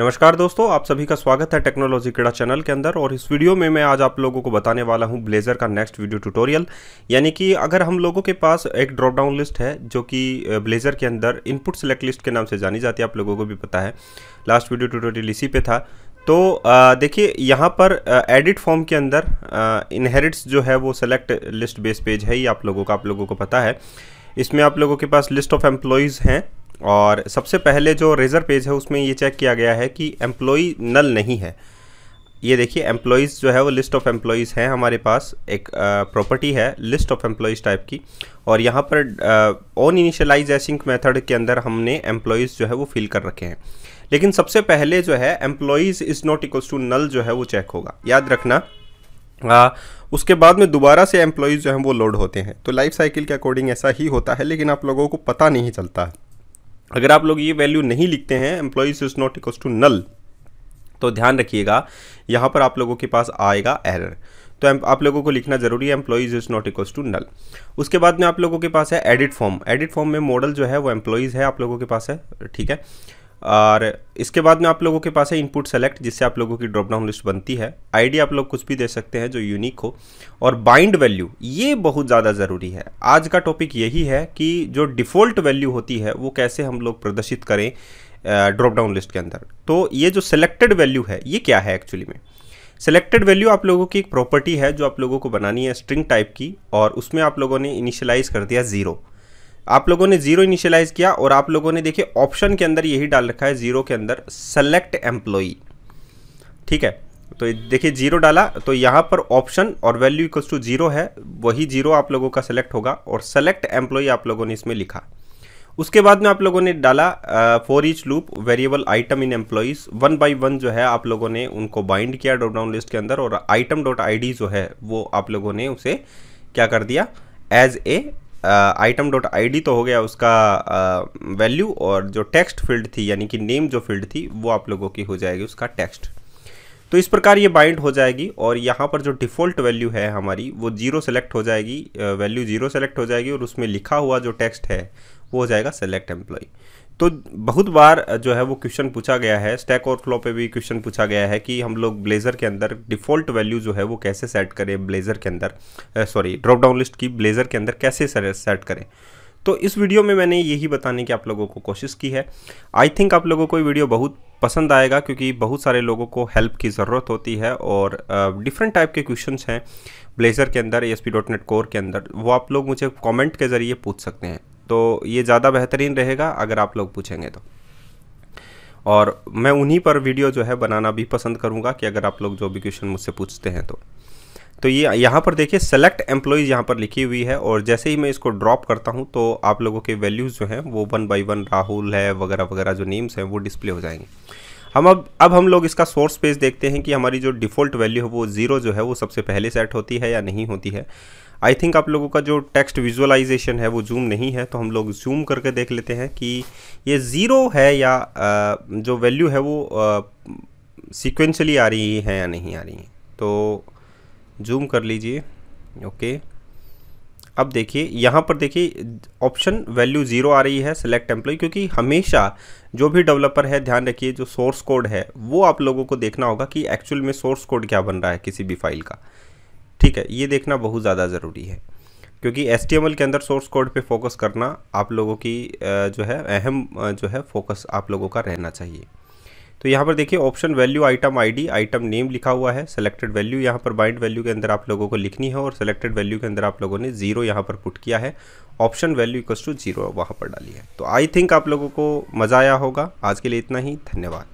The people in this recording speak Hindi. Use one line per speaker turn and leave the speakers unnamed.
नमस्कार दोस्तों आप सभी का स्वागत है टेक्नोलॉजी क्रीड़ा चैनल के अंदर और इस वीडियो में मैं आज आप लोगों को बताने वाला हूं ब्लेजर का नेक्स्ट वीडियो ट्यूटोरियल यानी कि अगर हम लोगों के पास एक ड्रॉप डाउन लिस्ट है जो कि ब्लेजर के अंदर इनपुट सेलेक्ट लिस्ट के नाम से जानी जाती है आप लोगों को भी पता है लास्ट वीडियो ट्यूटोरियल इसी पे था तो देखिए यहाँ पर एडिट फॉर्म के अंदर इनहेरिट्स जो है वो सेलेक्ट लिस्ट बेस पेज है ये आप लोगों का आप लोगों को पता है इसमें आप लोगों के पास लिस्ट ऑफ एम्प्लॉयज़ हैं और सबसे पहले जो रेज़र पेज है उसमें ये चेक किया गया है कि एम्प्लॉई नल नहीं है ये देखिए एम्प्लॉयज़ जो है वो लिस्ट ऑफ एम्प्लॉयज़ हैं हमारे पास एक प्रॉपर्टी है लिस्ट ऑफ एम्प्लॉयज़ टाइप की और यहाँ पर ऑन इनिशियलाइज एसिंक मेथड के अंदर हमने एम्प्लॉयज़ जो है वो फिल कर रखे हैं लेकिन सबसे पहले जो है employees is not equals to null जो है वो चेक होगा याद रखना आ, उसके बाद में दोबारा से एम्प्लॉयज़ जो हैं वो लोड होते हैं तो लाइफ साइकिल के अकॉर्डिंग ऐसा ही होता है लेकिन आप लोगों को पता नहीं चलता है अगर आप लोग ये वैल्यू नहीं लिखते हैं employees is not equal to null तो ध्यान रखिएगा यहाँ पर आप लोगों के पास आएगा एरर तो आप लोगों को लिखना जरूरी है employees is not equal to null उसके बाद में आप लोगों के पास है एडिट फॉर्म एडिट फॉर्म में मॉडल जो है वो एम्प्लॉयज़ है आप लोगों के पास है ठीक है और इसके बाद में आप लोगों के पास है इनपुट सेलेक्ट जिससे आप लोगों की ड्रॉप डाउन लिस्ट बनती है आईडी आप लोग कुछ भी दे सकते हैं जो यूनिक हो और बाइंड वैल्यू ये बहुत ज़्यादा ज़रूरी है आज का टॉपिक यही है कि जो डिफ़ॉल्ट वैल्यू होती है वो कैसे हम लोग प्रदर्शित करें ड्रॉप डाउन लिस्ट के अंदर तो ये जो सेलेक्टेड वैल्यू है ये क्या है एक्चुअली में सेलेक्टेड वैल्यू आप लोगों की एक प्रॉपर्टी है जो आप लोगों को बनानी है स्ट्रिंग टाइप की और उसमें आप लोगों ने इनिशियलाइज कर दिया ज़ीरो आप लोगों ने जीरो इनिशियलाइज किया और आप लोगों ने देखिए ऑप्शन के अंदर यही डाल रखा है जीरो के अंदर सेलेक्ट एम्प्लॉई ठीक है तो देखिए जीरो डाला तो यहाँ पर ऑप्शन और वैल्यू इक्वल्स टू जीरो है वही जीरो आप लोगों का सेलेक्ट होगा और सेलेक्ट एम्प्लॉई आप लोगों ने इसमें लिखा उसके बाद में आप लोगों ने डाला for each loop variable item in employees one by one जो है आप लोगों ने उनको बाइंड किया ड्रॉप डाउन लिस्ट के अंदर और आइटम डॉट आई जो है वो आप लोगों ने उसे क्या कर दिया as a item dot I तो हो गया उसका वैल्यू और जो टेक्स्ट फील्ड थी यानी कि नेम जो फील्ड थी वो आप लोगों की हो जाएगी उसका टेक्स्ट तो इस प्रकार ये बाइंड हो जाएगी और यहाँ पर जो डिफ़ॉल्ट वैल्यू है हमारी वो जीरो सेलेक्ट हो जाएगी वैल्यू जीरो सेलेक्ट हो जाएगी और उसमें लिखा हुआ जो टेक्स्ट है वो हो जाएगा सेलेक्ट एम्प्लॉय तो बहुत बार जो है वो क्वेश्चन पूछा गया है स्टैक और फ्लो पे भी क्वेश्चन पूछा गया है कि हम लोग ब्लेजर के अंदर डिफ़ॉल्ट वैल्यू जो है वो कैसे सेट करें ब्लेजर के अंदर सॉरी ड्रॉप डाउन लिस्ट की ब्लेजर के अंदर कैसे सेट करें तो इस वीडियो में मैंने यही बताने की आप लोगों को कोशिश की है आई थिंक आप लोगों को ये वीडियो बहुत पसंद आएगा क्योंकि बहुत सारे लोगों को हेल्प की ज़रूरत होती है और डिफरेंट टाइप के क्वेश्चंस हैं ब्लेजर के अंदर ए एस कोर के अंदर वो आप लोग मुझे कमेंट के ज़रिए पूछ सकते हैं तो ये ज़्यादा बेहतरीन रहेगा अगर आप लोग पूछेंगे तो और मैं उन्हीं पर वीडियो जो है बनाना भी पसंद करूँगा कि अगर आप लोग जो भी क्वेश्चन मुझसे पूछते हैं तो तो ये यहाँ पर देखिए सेलेक्ट एम्प्लॉयज़ यहाँ पर लिखी हुई है और जैसे ही मैं इसको ड्रॉप करता हूँ तो आप लोगों के वैल्यूज़ जो हैं वो वन बाई वन राहुल है वगैरह वगैरह जो नेम्स हैं वो डिस्प्ले हो जाएंगे हम अब अब हम लोग इसका सोर्स पेज देखते हैं कि हमारी जो डिफ़ॉल्ट वैल्यू है वो ज़ीरो जो है वो सबसे पहले सेट होती है या नहीं होती है आई थिंक आप लोगों का जो टेक्स्ट विजुअलाइजेशन है वो जूम नहीं है तो हम लोग जूम करके देख लेते हैं कि ये ज़ीरो है या जो वैल्यू है वो सिक्वेंशली आ रही है या नहीं आ रही है तो जूम कर लीजिए ओके अब देखिए यहाँ पर देखिए ऑप्शन वैल्यू ज़ीरो आ रही है सेलेक्ट एम्प्लॉय क्योंकि हमेशा जो भी डेवलपर है ध्यान रखिए जो सोर्स कोड है वो आप लोगों को देखना होगा कि एक्चुअल में सोर्स कोड क्या बन रहा है किसी भी फाइल का ठीक है ये देखना बहुत ज़्यादा ज़रूरी है क्योंकि एस के अंदर सोर्स कोड पे फोकस करना आप लोगों की जो है अहम जो है फोकस आप लोगों का रहना चाहिए तो यहाँ पर देखिए option value item ID item name लिखा हुआ है सेलेक्टेड वैल्यू यहाँ पर बाइंड वैल्यू के अंदर आप लोगों को लिखनी है और सेलेक्टेड वैल्यू के अंदर आप लोगों ने जीरो यहाँ पर पुट किया है option value equal to zero वहाँ पर डाली है तो आई थिंक आप लोगों को मज़ा आया होगा आज के लिए इतना ही धन्यवाद